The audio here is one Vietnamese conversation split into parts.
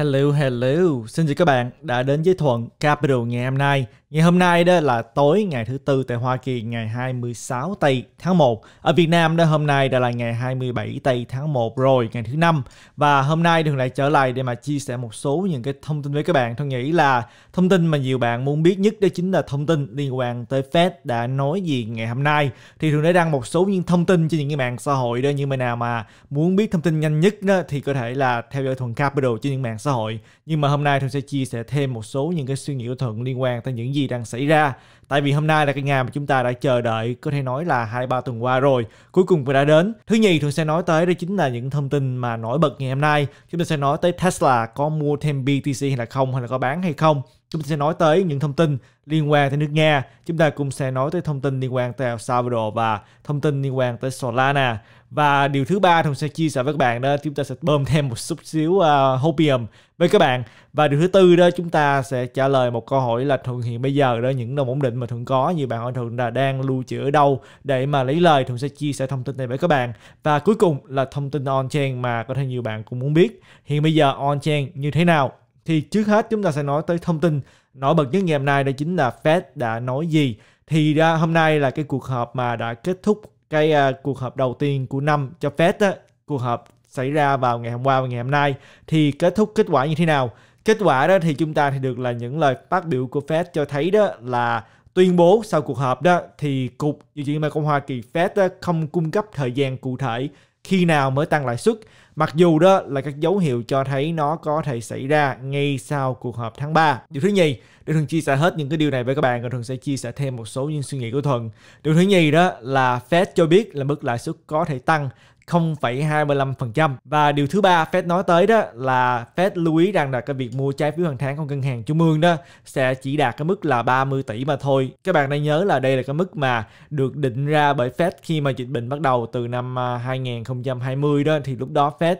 Hello, hello. Xin chào các bạn đã đến với Thuận Capital ngày hôm nay. Ngày hôm nay đó là tối ngày thứ tư tại Hoa Kỳ ngày 26 tây tháng 1. Ở Việt Nam đó hôm nay đã là ngày 27 tây tháng 1 rồi, ngày thứ năm. Và hôm nay Đường lại trở lại để mà chia sẻ một số những cái thông tin với các bạn. Tôi nghĩ là thông tin mà nhiều bạn muốn biết nhất đó chính là thông tin liên quan tới Fed đã nói gì ngày hôm nay. Thì Đường đã đăng một số những thông tin trên những cái mạng xã hội đó. Những mà nào mà muốn biết thông tin nhanh nhất đó thì có thể là theo dõi Thuận Capital trên những mạng xã xã hội nhưng mà hôm nay tôi sẽ chia sẻ thêm một số những cái suy nghĩ của Thuận liên quan tới những gì đang xảy ra Tại vì hôm nay là cái ngày mà chúng ta đã chờ đợi có thể nói là hai ba tuần qua rồi, cuối cùng cũng đã đến. Thứ nhì thường sẽ nói tới đó chính là những thông tin mà nổi bật ngày hôm nay. Chúng ta sẽ nói tới Tesla có mua thêm BTC hay là không hay là có bán hay không chúng ta sẽ nói tới những thông tin liên quan tới nước Nga, chúng ta cũng sẽ nói tới thông tin liên quan tới El Salvador và thông tin liên quan tới Solana. Và điều thứ ba Thông sẽ chia sẻ với các bạn đó, chúng ta sẽ bơm thêm một chút xíu uh, hopium với vâng, các bạn và điều thứ tư đó chúng ta sẽ trả lời một câu hỏi là thường hiện bây giờ đó những đồng ổn định mà thường có như bạn hỏi thường là đang lưu trữ ở đâu để mà lấy lời thường sẽ chia sẻ thông tin này với các bạn và cuối cùng là thông tin on chain mà có thể nhiều bạn cũng muốn biết hiện bây giờ on chain như thế nào thì trước hết chúng ta sẽ nói tới thông tin nổi bật nhất ngày hôm nay đó chính là Fed đã nói gì thì ra hôm nay là cái cuộc họp mà đã kết thúc cái uh, cuộc họp đầu tiên của năm cho Fed á cuộc họp xảy ra vào ngày hôm qua và ngày hôm nay thì kết thúc kết quả như thế nào kết quả đó thì chúng ta thì được là những lời phát biểu của Fed cho thấy đó là tuyên bố sau cuộc họp đó thì cục dự trữ liên bang Hoa Kỳ Fed đó không cung cấp thời gian cụ thể khi nào mới tăng lãi suất mặc dù đó là các dấu hiệu cho thấy nó có thể xảy ra ngay sau cuộc họp tháng 3. Điều thứ nhì, để Thường chia sẻ hết những cái điều này với các bạn, còn Thường sẽ chia sẻ thêm một số những suy nghĩ của Thuần. Điều thứ nhì đó là Fed cho biết là mức lãi suất có thể tăng 0,25%. Và điều thứ ba Fed nói tới đó là Fed lưu ý rằng là cái việc mua trái phiếu hàng tháng của ngân hàng trung ương đó sẽ chỉ đạt cái mức là 30 tỷ mà thôi. Các bạn nên nhớ là đây là cái mức mà được định ra bởi Fed khi mà dịch bệnh bắt đầu từ năm 2020 à, đó thì lúc đó Fed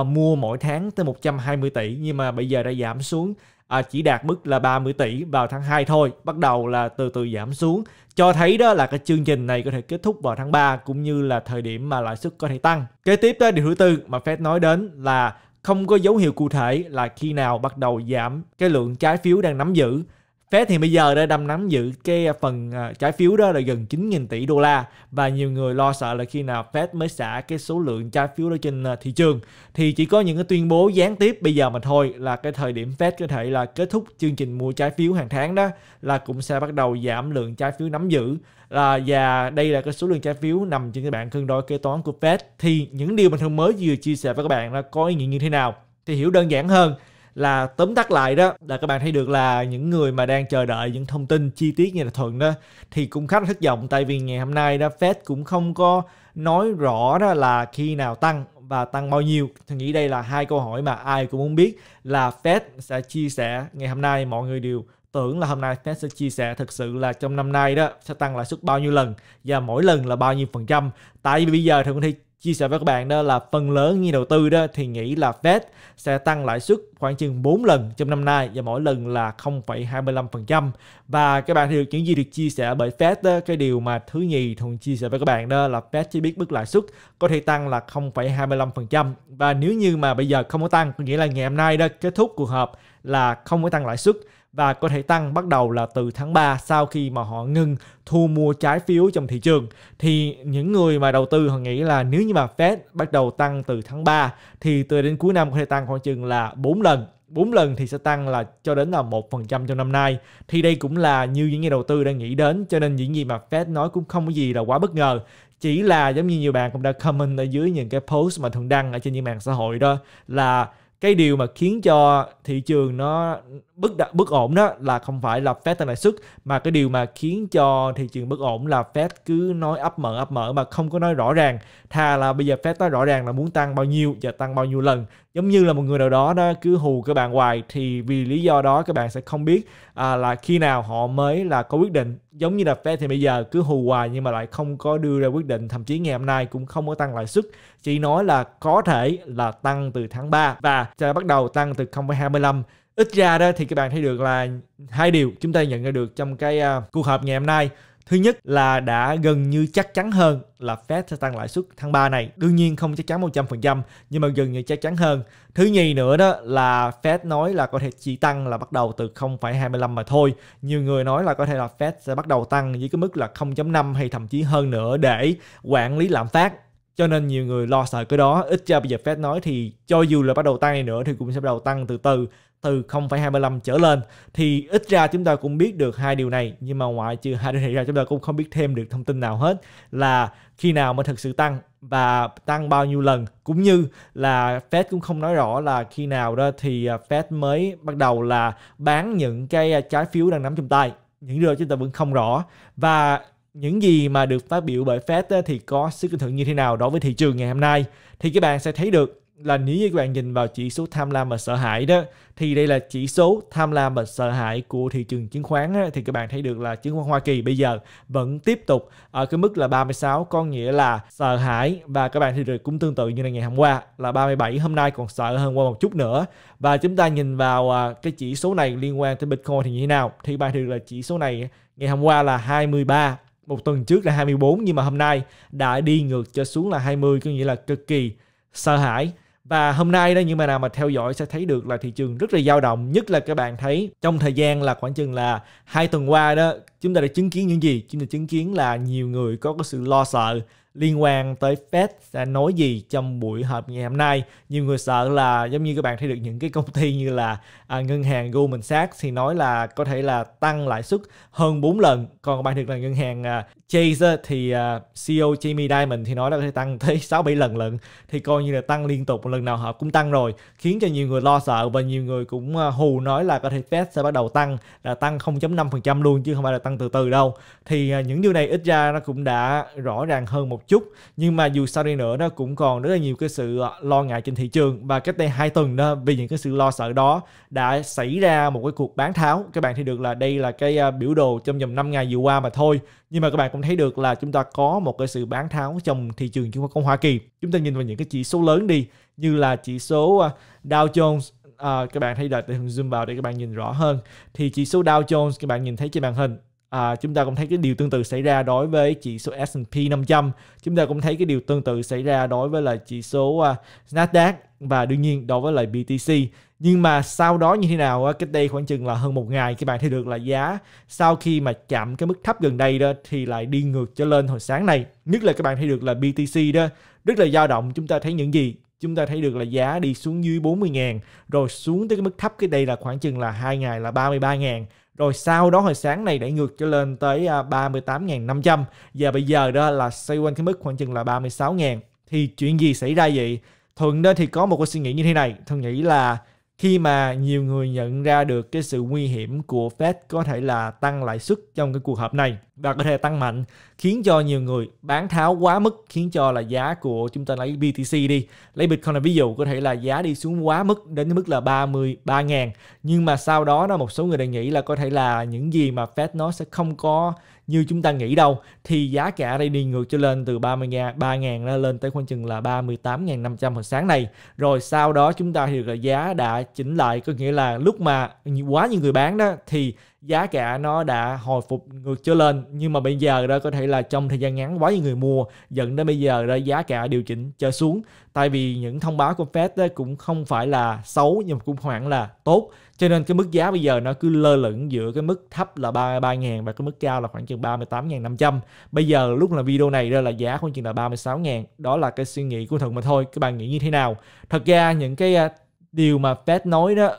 uh, mua mỗi tháng tới 120 tỷ nhưng mà bây giờ đã giảm xuống à, chỉ đạt mức là 30 tỷ vào tháng 2 thôi, bắt đầu là từ từ giảm xuống. Cho thấy đó là cái chương trình này có thể kết thúc vào tháng 3 cũng như là thời điểm mà lãi suất có thể tăng. Kế tiếp tới điều thứ tư mà Fed nói đến là không có dấu hiệu cụ thể là khi nào bắt đầu giảm cái lượng trái phiếu đang nắm giữ Fed thì bây giờ đã đâm nắm giữ cái à, phần à, trái phiếu đó là gần 9.000 tỷ đô la và nhiều người lo sợ là khi nào Fed mới xả cái số lượng trái phiếu đó trên à, thị trường thì chỉ có những cái tuyên bố gián tiếp bây giờ mà thôi là cái thời điểm Fed có thể là kết thúc chương trình mua trái phiếu hàng tháng đó là cũng sẽ bắt đầu giảm lượng trái phiếu nắm giữ là và đây là cái số lượng trái phiếu nằm trên cái bảng cân đối kế toán của Fed thì những điều mình thường mới vừa chia sẻ với các bạn là có ý nghĩa như thế nào thì hiểu đơn giản hơn là tóm tắt lại đó là các bạn thấy được là những người mà đang chờ đợi những thông tin chi tiết như là thuận đó thì cũng khá là thất vọng tại vì ngày hôm nay đó Fed cũng không có nói rõ đó là khi nào tăng và tăng bao nhiêu tôi nghĩ đây là hai câu hỏi mà ai cũng muốn biết là Fed sẽ chia sẻ ngày hôm nay mọi người đều tưởng là hôm nay Fed sẽ chia sẻ thực sự là trong năm nay đó sẽ tăng lãi suất bao nhiêu lần và mỗi lần là bao nhiêu phần trăm tại vì bây giờ thì có thể chia sẻ với các bạn đó là phần lớn nhà đầu tư đó thì nghĩ là Fed sẽ tăng lãi suất khoảng chừng 4 lần trong năm nay và mỗi lần là 0,25% và các bạn hiểu được những gì được chia sẻ bởi Fed đó, cái điều mà thứ nhì thường chia sẻ với các bạn đó là Fed chỉ biết mức lãi suất có thể tăng là 0,25% và nếu như mà bây giờ không có tăng có nghĩa là ngày hôm nay đó kết thúc cuộc họp là không có tăng lãi suất và có thể tăng bắt đầu là từ tháng 3 sau khi mà họ ngừng thu mua trái phiếu trong thị trường thì những người mà đầu tư họ nghĩ là nếu như mà Fed bắt đầu tăng từ tháng 3 thì từ đến cuối năm có thể tăng khoảng chừng là 4 lần 4 lần thì sẽ tăng là cho đến là 1% trong năm nay. Thì đây cũng là như những nhà đầu tư đang nghĩ đến cho nên những gì mà Fed nói cũng không có gì là quá bất ngờ. Chỉ là giống như nhiều bạn cũng đã comment ở dưới những cái post mà thường đăng ở trên những mạng xã hội đó là cái điều mà khiến cho thị trường nó bất đ- bất ổn đó là không phải là Fed tăng lãi suất mà cái điều mà khiến cho thị trường bất ổn là Fed cứ nói ấp mở ấp mở mà không có nói rõ ràng thà là bây giờ Fed nói rõ ràng là muốn tăng bao nhiêu và tăng bao nhiêu lần giống như là một người nào đó đó cứ hù các bạn hoài thì vì lý do đó các bạn sẽ không biết à, là khi nào họ mới là có quyết định giống như là Fed thì bây giờ cứ hù hoài nhưng mà lại không có đưa ra quyết định thậm chí ngày hôm nay cũng không có tăng lãi suất chỉ nói là có thể là tăng từ tháng 3 và sẽ bắt đầu tăng từ 0,25 ít ra đó thì các bạn thấy được là hai điều chúng ta nhận ra được trong cái uh, cuộc họp ngày hôm nay Thứ nhất là đã gần như chắc chắn hơn là Fed sẽ tăng lãi suất tháng 3 này. Đương nhiên không chắc chắn 100% nhưng mà gần như chắc chắn hơn. Thứ nhì nữa đó là Fed nói là có thể chỉ tăng là bắt đầu từ 0,25 mà thôi. Nhiều người nói là có thể là Fed sẽ bắt đầu tăng với cái mức là 0.5 hay thậm chí hơn nữa để quản lý lạm phát cho nên nhiều người lo sợ cái đó ít ra bây giờ Fed nói thì cho dù là bắt đầu tăng này nữa thì cũng sẽ bắt đầu tăng từ từ từ 0,25 trở lên thì ít ra chúng ta cũng biết được hai điều này nhưng mà ngoại trừ hai điều này ra chúng ta cũng không biết thêm được thông tin nào hết là khi nào mới thực sự tăng và tăng bao nhiêu lần cũng như là Fed cũng không nói rõ là khi nào đó thì à, Fed mới bắt đầu là bán những cái à, trái phiếu đang nắm trong tay những điều chúng ta vẫn không rõ và những gì mà được phát biểu bởi Fed thì có sức ảnh hưởng như thế nào đối với thị trường ngày hôm nay thì các bạn sẽ thấy được là nếu như các bạn nhìn vào chỉ số tham lam và sợ hãi đó thì đây là chỉ số tham lam và sợ hãi của thị trường chứng khoán á, thì các bạn thấy được là chứng khoán Hoa Kỳ bây giờ vẫn tiếp tục ở cái mức là 36 có nghĩa là sợ hãi và các bạn thấy được cũng tương tự như là ngày hôm qua là 37 hôm nay còn sợ hơn qua một chút nữa và chúng ta nhìn vào à, cái chỉ số này liên quan tới Bitcoin thì như thế nào thì các bạn thấy được là chỉ số này ngày hôm qua là 23 một tuần trước là 24 nhưng mà hôm nay đã đi ngược cho xuống là 20 có nghĩa là cực kỳ sợ hãi và hôm nay đó nhưng mà nào mà theo dõi sẽ thấy được là thị trường rất là dao động nhất là các bạn thấy trong thời gian là khoảng chừng là hai tuần qua đó chúng ta đã chứng kiến những gì chúng ta chứng kiến là nhiều người có cái sự lo sợ liên quan tới Fed sẽ nói gì trong buổi họp ngày hôm nay. Nhiều người sợ là giống như các bạn thấy được những cái công ty như là à, ngân hàng Goldman Sachs thì nói là có thể là tăng lãi suất hơn 4 lần. Còn các bạn được là ngân hàng à, Chase thì à, CEO Jamie Dimon thì nói là có thể tăng tới 6 7 lần lận thì coi như là tăng liên tục một lần nào họ cũng tăng rồi, khiến cho nhiều người lo sợ và nhiều người cũng à, hù nói là có thể Fed sẽ bắt đầu tăng là tăng 0.5% luôn chứ không phải là tăng từ từ đâu. Thì à, những điều này ít ra nó cũng đã rõ ràng hơn một chút nhưng mà dù sao đi nữa nó cũng còn rất là nhiều cái sự ờ, lo ngại trên thị trường và cách đây hai tuần đó vì những cái sự lo sợ đó đã xảy ra một cái cuộc bán tháo các bạn thấy được là đây là cái ờ, biểu đồ trong vòng 5 ngày vừa qua mà thôi nhưng mà các bạn cũng thấy được là chúng ta có một cái sự bán tháo trong thị trường chứng khoán Hoa Kỳ chúng ta nhìn vào những cái chỉ số lớn đi như là chỉ số ờ, Dow Jones à, các bạn thấy là tôi zoom vào để các bạn nhìn rõ hơn thì chỉ số Dow Jones các bạn nhìn thấy trên màn hình À, chúng ta cũng thấy cái điều tương tự xảy ra đối với chỉ số S&P 500. Chúng ta cũng thấy cái điều tương tự xảy ra đối với là chỉ số uh, Nasdaq và đương nhiên đối với lại BTC. Nhưng mà sau đó như thế nào cách đây khoảng chừng là hơn một ngày các bạn thấy được là giá sau khi mà chạm cái mức thấp gần đây đó thì lại đi ngược trở lên hồi sáng này. Nhất là các bạn thấy được là BTC đó rất là dao động chúng ta thấy những gì chúng ta thấy được là giá đi xuống dưới 40 ngàn rồi xuống tới cái mức thấp cái đây là khoảng chừng là hai ngày là 33 ngàn rồi sau đó hồi sáng này đẩy ngược cho lên tới 38.500 à, và bây giờ đó là xoay quanh cái mức khoảng chừng là 36.000 thì chuyện gì xảy ra vậy Thuận đó thì có một cái suy nghĩ như thế này Thuận nghĩ là khi mà nhiều người nhận ra được cái sự nguy hiểm của Fed có thể là tăng lãi suất trong cái cuộc họp này và có thể tăng mạnh khiến cho nhiều người bán tháo quá mức khiến cho là giá của chúng ta lấy BTC đi lấy Bitcoin là ví dụ có thể là giá đi xuống quá mức đến mức là 33 ngàn nhưng mà sau đó đó một số người đang nghĩ là có thể là những gì mà Fed nó sẽ không có như chúng ta nghĩ đâu thì giá cả đây đi ngược trở lên từ 30 ngàn, 3 ngàn ra lên tới khoảng chừng là 38.500 hồi sáng này rồi sau đó chúng ta thì giá đã chỉnh lại có nghĩa là lúc mà quá nhiều người bán đó thì giá cả nó đã hồi phục ngược trở lên nhưng mà bây giờ đó có thể là trong thời gian ngắn quá nhiều người mua dẫn đến bây giờ đó giá cả điều chỉnh trở xuống tại vì những thông báo của Fed cũng không phải là xấu nhưng cũng khoảng là tốt cho nên cái mức giá bây giờ nó cứ lơ lửng giữa cái mức thấp là 33 ngàn và cái mức cao là khoảng chừng 38 ngàn 500 bây giờ lúc là video này ra là giá khoảng chừng là 36 ngàn đó là cái suy nghĩ của thần mà thôi các bạn nghĩ như thế nào thật ra những cái à, điều mà Fed nói đó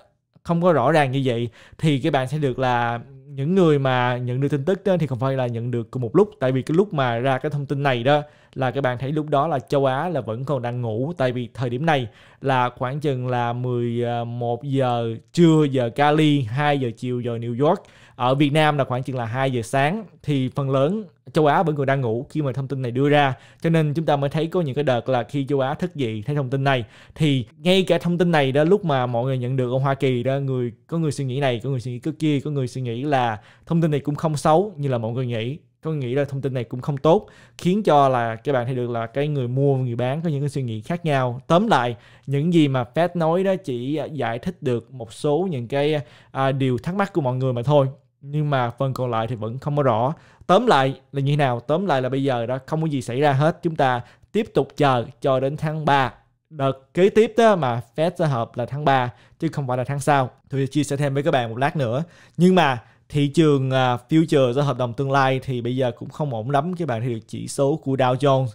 không có rõ ràng như vậy thì các bạn sẽ được là những người mà nhận được tin tức đó, thì không phải là nhận được cùng một lúc tại vì cái lúc mà ra cái thông tin này đó là các bạn thấy lúc đó là châu Á là vẫn còn đang ngủ tại vì thời điểm này là khoảng chừng là 11 à, giờ trưa giờ Cali 2 giờ chiều giờ New York ở Việt Nam là khoảng chừng là 2 giờ sáng thì phần lớn châu Á vẫn còn đang ngủ khi mà thông tin này đưa ra cho nên chúng ta mới thấy có những cái đợt là khi châu Á thức dậy thấy thông tin này thì ngay cả thông tin này đó lúc mà mọi người nhận được ở Hoa Kỳ đó người có người suy nghĩ này có người suy nghĩ cái kia có người suy nghĩ là thông tin này cũng không xấu như là mọi người nghĩ có nghĩ là thông tin này cũng không tốt khiến cho là các bạn thấy được là cái người mua người bán có những cái suy nghĩ khác nhau tóm lại những gì mà Fed nói đó chỉ giải thích được một số những cái à, điều thắc mắc của mọi người mà thôi nhưng mà phần còn lại thì vẫn không có rõ tóm lại là như thế nào tóm lại là bây giờ đó không có gì xảy ra hết chúng ta tiếp tục chờ cho đến tháng 3 đợt kế tiếp đó mà Fed sẽ hợp là tháng 3 chứ không phải là tháng sau tôi chia sẻ thêm với các bạn một lát nữa nhưng mà thị trường à, future do hợp đồng tương lai thì bây giờ cũng không ổn lắm các bạn thì chỉ số của Dow Jones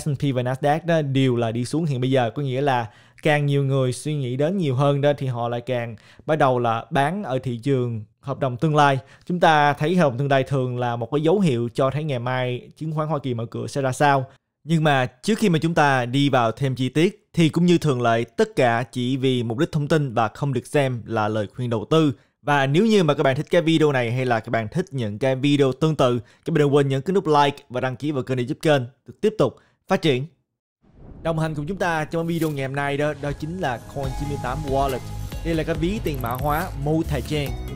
S&P và Nasdaq đó đều là đi xuống hiện bây giờ có nghĩa là càng nhiều người suy nghĩ đến nhiều hơn đó thì họ lại càng bắt đầu là bán ở thị trường hợp đồng tương lai chúng ta thấy hợp đồng tương lai thường là một cái dấu hiệu cho thấy ngày mai chứng khoán Hoa Kỳ mở cửa sẽ ra sao nhưng mà trước khi mà chúng ta đi vào thêm chi tiết thì cũng như thường lệ tất cả chỉ vì mục đích thông tin và không được xem là lời khuyên đầu tư và nếu như mà các bạn thích cái video này hay là các bạn thích những cái video tương tự các bạn đừng quên nhấn cái nút like và đăng ký vào kênh để giúp kênh được tiếp tục phát triển đồng hành cùng chúng ta trong video ngày hôm nay đó đó chính là Coin 98 Wallet đây là cái ví tiền mã hóa multi-chain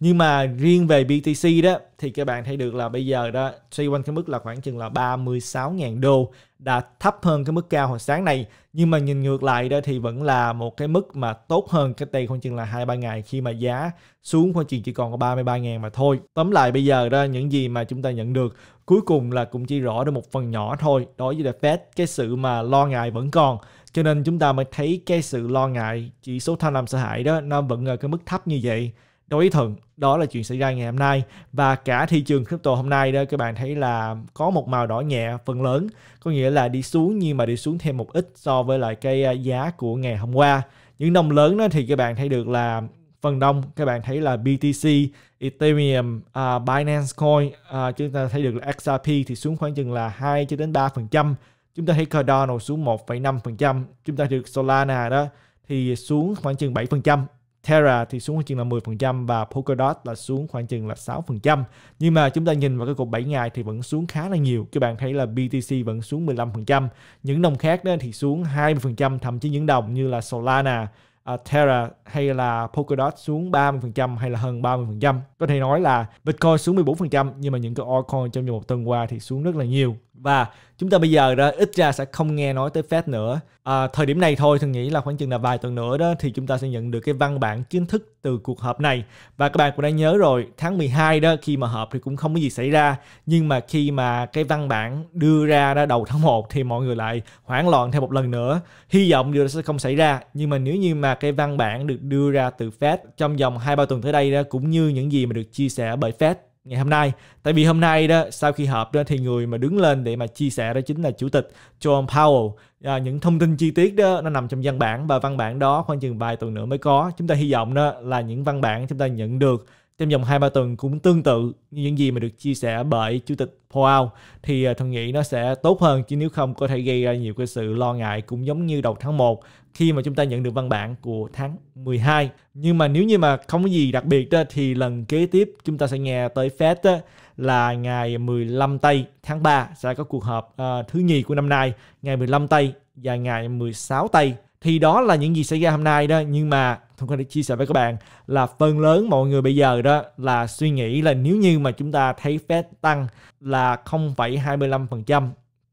nhưng mà riêng về BTC đó thì các bạn thấy được là bây giờ đó xoay quanh cái mức là khoảng chừng là 36.000 đô đã thấp hơn cái mức cao hồi sáng này nhưng mà nhìn ngược lại đó thì vẫn là một cái mức mà tốt hơn cái đây khoảng chừng là hai ba ngày khi mà giá xuống khoảng chừng chỉ còn có 33.000 mà thôi tóm lại bây giờ đó những gì mà chúng ta nhận được cuối cùng là cũng chỉ rõ được một phần nhỏ thôi đối với The Fed cái sự mà lo ngại vẫn còn cho nên chúng ta mới thấy cái sự lo ngại chỉ số tham lam sợ hãi đó nó vẫn ở cái mức thấp như vậy đối ý thuận đó là chuyện xảy ra ngày hôm nay và cả thị trường crypto hôm nay đó các bạn thấy là có một màu đỏ nhẹ phần lớn có nghĩa là đi xuống nhưng mà đi xuống thêm một ít so với lại cái à, giá của ngày hôm qua những đồng lớn đó thì các bạn thấy được là phần đông các bạn thấy là BTC, Ethereum, uh, Binance Coin uh, chúng ta thấy được là XRP thì xuống khoảng chừng là 2 cho đến 3%, chúng ta thấy Cardano xuống 1,5%, chúng ta được Solana đó thì xuống khoảng chừng 7%. Terra thì xuống khoảng chừng là 10% và Polkadot là xuống khoảng chừng là 6%. Nhưng mà chúng ta nhìn vào cái cột 7 ngày thì vẫn xuống khá là nhiều. Các bạn thấy là BTC vẫn xuống 15%. Những đồng khác đó thì xuống 20%, thậm chí những đồng như là Solana, uh, Terra hay là Polkadot xuống 30% hay là hơn 30%. Có thể nói là Bitcoin xuống 14% nhưng mà những cái altcoin trong vòng một tuần qua thì xuống rất là nhiều. Và chúng ta bây giờ đó ít ra sẽ không nghe nói tới Fed nữa. À, thời điểm này thôi thường nghĩ là khoảng chừng là vài tuần nữa đó thì chúng ta sẽ nhận được cái văn bản chính thức từ cuộc họp này. Và các bạn cũng đã nhớ rồi, tháng 12 đó khi mà họp thì cũng không có gì xảy ra, nhưng mà khi mà cái văn bản đưa ra đó đầu tháng 1 thì mọi người lại hoảng loạn thêm một lần nữa. Hy vọng điều đó sẽ không xảy ra, nhưng mà nếu như mà cái văn bản được đưa ra từ Fed trong vòng 2-3 tuần tới đây đó cũng như những gì mà được chia sẻ bởi Fed ngày hôm nay. Tại vì hôm nay đó sau khi họp đó thì người mà đứng lên để mà chia sẻ đó chính là chủ tịch John Powell. À, những thông tin chi tiết đó nó nằm trong văn bản và văn bản đó khoảng chừng vài tuần nữa mới có. Chúng ta hy vọng đó là những văn bản chúng ta nhận được trong vòng 2-3 tuần cũng tương tự như những gì mà được chia sẻ bởi Chủ tịch Powell thì à, Thuận nghĩ nó sẽ tốt hơn chứ nếu không có thể gây ra nhiều cái sự lo ngại cũng giống như đầu tháng 1 khi mà chúng ta nhận được văn bản của tháng 12. Nhưng mà nếu như mà không có gì đặc biệt đó, thì lần kế tiếp chúng ta sẽ nghe tới Fed đó, là ngày 15 tây tháng 3 sẽ có cuộc họp uh, thứ nhì của năm nay, ngày 15 tây và ngày 16 tây thì đó là những gì xảy ra hôm nay đó nhưng mà thông qua để chia sẻ với các bạn là phần lớn mọi người bây giờ đó là suy nghĩ là nếu như mà chúng ta thấy Fed tăng là 0,25%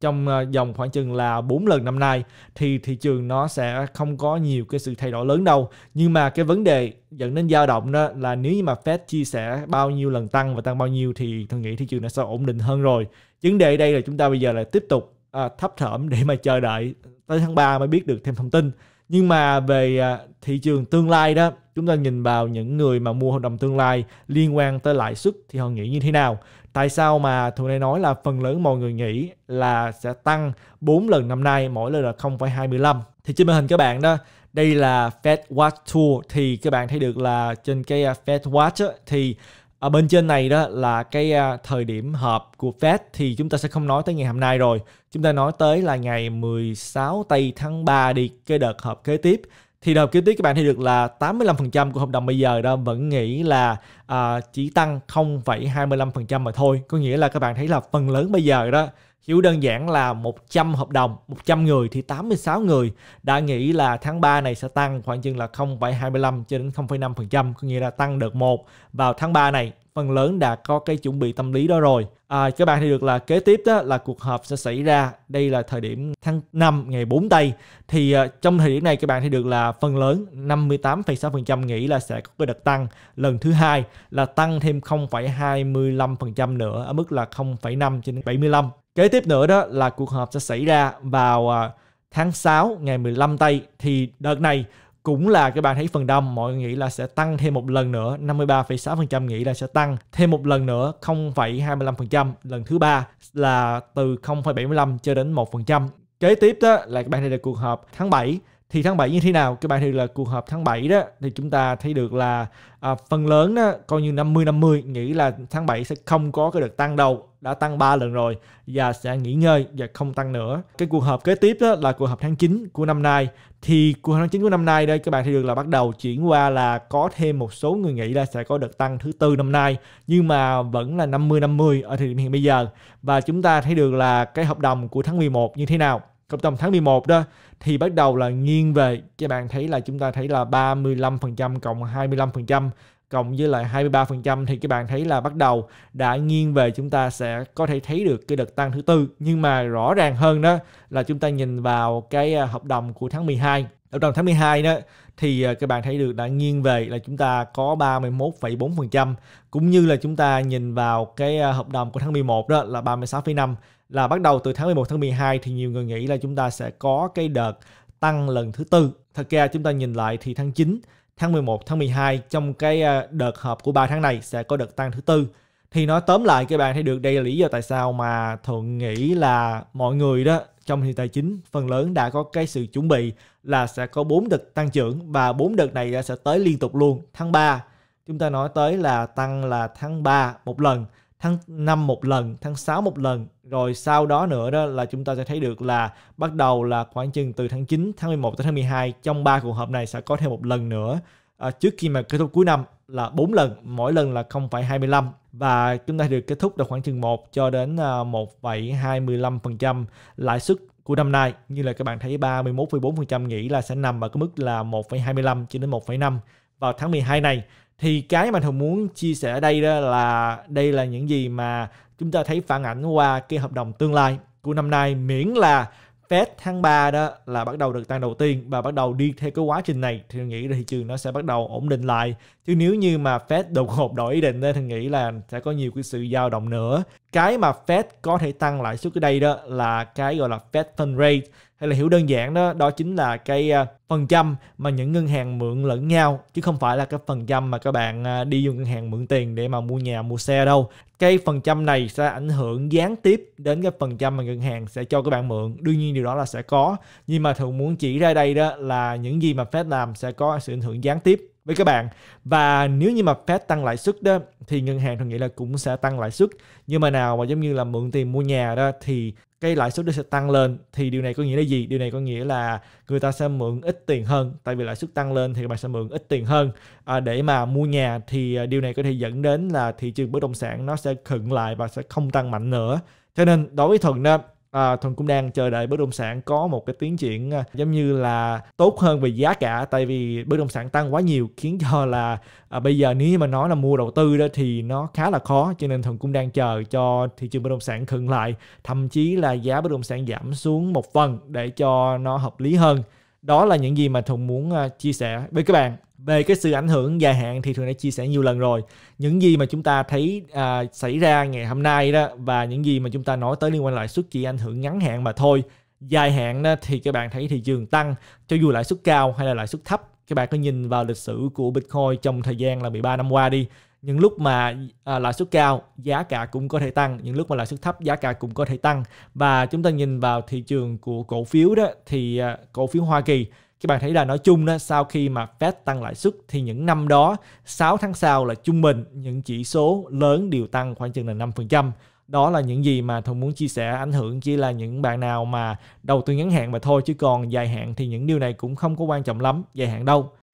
trong dòng ờ, khoảng chừng là 4 lần năm nay thì thị trường nó sẽ không có nhiều cái sự thay đổi lớn đâu nhưng mà cái vấn đề dẫn đến dao động đó là nếu như mà Fed chia sẻ bao nhiêu lần tăng và tăng bao nhiêu thì tôi nghĩ thị trường nó sẽ ổn định hơn rồi vấn đề đây là chúng ta bây giờ là tiếp tục à, thấp thỏm để mà chờ đợi tới tháng 3 mới biết được thêm thông tin nhưng mà về ờ, thị trường tương lai đó chúng ta nhìn vào những người mà mua hợp đồng tương lai liên quan tới lãi suất thì họ nghĩ như thế nào Tại sao mà thường này nói là phần lớn mọi người nghĩ là sẽ tăng 4 lần năm nay, mỗi lần là 0,25. Thì trên màn hình các bạn đó, đây là Fed Watch Tool thì các bạn thấy được là trên cái à, Fed Watch á, thì ở bên trên này đó là cái à, thời điểm họp của Fed thì chúng ta sẽ không nói tới ngày hôm nay rồi. Chúng ta nói tới là ngày 16 tây tháng 3 đi cái đợt họp kế tiếp thì đợt kế tiếp các bạn thấy được là 85% của hợp đồng bây giờ đó vẫn nghĩ là à, chỉ tăng 0,25% mà thôi có nghĩa là các bạn thấy là phần lớn bây giờ đó hiểu đơn giản là 100 hợp đồng 100 người thì 86 người đã nghĩ là tháng 3 này sẽ tăng khoảng chừng là 0,25 cho đến 0,5% có nghĩa là tăng đợt 1 vào tháng 3 này phần lớn đã có cái chuẩn bị tâm lý đó rồi. À, các bạn thì được là kế tiếp đó là cuộc họp sẽ xảy ra. Đây là thời điểm tháng 5 ngày 4 Tây. Thì uh, trong thời điểm này các bạn thì được là phần lớn 58,6% nghĩ là sẽ có cái đợt tăng lần thứ hai là tăng thêm 0,25% nữa ở mức là 0,5 cho đến 75. Kế tiếp nữa đó là cuộc họp sẽ xảy ra vào uh, tháng 6 ngày 15 Tây thì đợt này cũng là các bạn thấy phần đông mọi người nghĩ là sẽ tăng thêm một lần nữa 53,6% nghĩ là sẽ tăng thêm một lần nữa 0,25% lần thứ ba là từ 0,75 cho đến 1% kế tiếp đó là các bạn thấy được cuộc họp tháng 7 thì tháng 7 như thế nào các bạn thì là cuộc họp tháng 7 đó thì chúng ta thấy được là à, phần lớn đó coi như 50 50 nghĩ là tháng 7 sẽ không có cái đợt tăng đầu đã tăng 3 lần rồi và sẽ nghỉ ngơi và không tăng nữa. Cái cuộc họp kế tiếp đó là cuộc họp tháng 9 của năm nay thì cuộc họp tháng 9 của năm nay đây các bạn thấy được là bắt đầu chuyển qua là có thêm một số người nghĩ là sẽ có đợt tăng thứ tư năm nay nhưng mà vẫn là 50 50 ở thời điểm hiện bây giờ và chúng ta thấy được là cái hợp đồng của tháng 11 như thế nào cộng trong tháng 11 đó thì bắt đầu là nghiêng về các bạn thấy là chúng ta thấy là 35% cộng 25% cộng với lại 23% thì các bạn thấy là bắt đầu đã nghiêng về chúng ta sẽ có thể thấy được cái đợt tăng thứ tư nhưng mà rõ ràng hơn đó là chúng ta nhìn vào cái à, hợp đồng của tháng 12 ở trong tháng 12 đó thì à, các bạn thấy được đã nghiêng về là chúng ta có 31,4% cũng như là chúng ta nhìn vào cái à, hợp đồng của tháng 11 đó là 36,5 là bắt đầu từ tháng 11 tháng 12 thì nhiều người nghĩ là chúng ta sẽ có cái đợt tăng lần thứ tư. Thật ra chúng ta nhìn lại thì tháng 9, tháng 11, tháng 12 trong cái à, đợt hợp của 3 tháng này sẽ có đợt tăng thứ tư. Thì nói tóm lại các bạn thấy được đây là lý do tại sao mà Thuận nghĩ là mọi người đó trong hệ tài chính phần lớn đã có cái sự chuẩn bị là sẽ có 4 đợt tăng trưởng và 4 đợt này sẽ tới liên tục luôn. Tháng 3 chúng ta nói tới là tăng là tháng 3 một lần, tháng 5 một lần, tháng 6 một lần, rồi sau đó nữa đó là chúng ta sẽ thấy được là bắt đầu là khoảng chừng từ tháng 9, tháng 11 tới tháng 12 trong ba cuộc họp này sẽ có thêm một lần nữa à, trước khi mà kết thúc cuối năm là 4 lần, mỗi lần là 0,25 và chúng ta được kết thúc là khoảng chừng 1 cho đến 1,25% à, lãi suất của năm nay như là các bạn thấy 31,4% nghĩ là sẽ nằm ở cái mức là 1,25 cho đến 1,5 vào tháng 12 này thì cái mà thường muốn chia sẻ ở đây đó là đây là những gì mà chúng ta thấy phản ảnh qua cái hợp đồng tương lai của năm nay miễn là Fed tháng 3 đó là bắt đầu được tăng đầu tiên và bắt đầu đi theo cái quá trình này thì mình nghĩ thị trường nó sẽ bắt đầu ổn định lại chứ nếu như mà Fed đột ngột đổi ý định thì mình nghĩ là sẽ có nhiều cái sự dao động nữa cái mà Fed có thể tăng lãi suất ở đây đó là cái gọi là Fed Fund Rate hay là hiểu đơn giản đó đó chính là cái à, phần trăm mà những ngân hàng mượn lẫn nhau chứ không phải là cái phần trăm mà các bạn à, đi dùng ngân hàng mượn tiền để mà mua nhà mua xe đâu cái phần trăm này sẽ ảnh hưởng gián tiếp đến cái phần trăm mà ngân hàng sẽ cho các bạn mượn đương nhiên điều đó là sẽ có nhưng mà thường muốn chỉ ra đây đó là những gì mà Fed làm sẽ có sự ảnh hưởng gián tiếp với các bạn và nếu như mà Fed tăng lãi suất đó thì ngân hàng thường nghĩ là cũng sẽ tăng lãi suất nhưng mà nào mà giống như là mượn tiền mua nhà đó thì cái lãi suất nó sẽ tăng lên thì điều này có nghĩa là gì điều này có nghĩa là người ta sẽ mượn ít tiền hơn tại vì lãi suất tăng lên thì bạn sẽ mượn ít tiền hơn à, để mà mua nhà thì à, điều này có thể dẫn đến là thị trường bất động sản nó sẽ khựng lại và sẽ không tăng mạnh nữa cho nên đối với thuận đó à, thuần cũng đang chờ đợi bất động sản có một cái tiến triển à, giống như là tốt hơn về giá cả tại vì bất động sản tăng quá nhiều khiến cho là à, bây giờ nếu như mà nói là mua đầu tư đó thì nó khá là khó cho nên thuần cũng đang chờ cho thị trường bất động sản khựng lại thậm chí là giá bất động sản giảm xuống một phần để cho nó hợp lý hơn đó là những gì mà thuần muốn à, chia sẻ với các bạn về cái sự ảnh hưởng dài hạn thì thường đã chia sẻ nhiều lần rồi những gì mà chúng ta thấy à, xảy ra ngày hôm nay đó và những gì mà chúng ta nói tới liên quan lãi suất chỉ ảnh hưởng ngắn hạn mà thôi dài hạn đó thì các bạn thấy thị trường tăng cho dù lãi suất cao hay là lãi suất thấp các bạn có nhìn vào lịch sử của Bitcoin trong thời gian là 13 năm qua đi những lúc mà à, lãi suất cao giá cả cũng có thể tăng những lúc mà lãi suất thấp giá cả cũng có thể tăng và chúng ta nhìn vào thị trường của cổ phiếu đó thì à, cổ phiếu Hoa Kỳ các bạn thấy là nói chung đó sau khi mà Fed tăng lãi suất thì những năm đó 6 tháng sau là trung bình những chỉ số lớn đều tăng khoảng chừng là 5% đó là những gì mà Thuận muốn chia sẻ ảnh hưởng chỉ là những bạn nào mà đầu tư ngắn hạn mà thôi chứ còn dài hạn thì những điều này cũng không có quan trọng lắm dài hạn đâu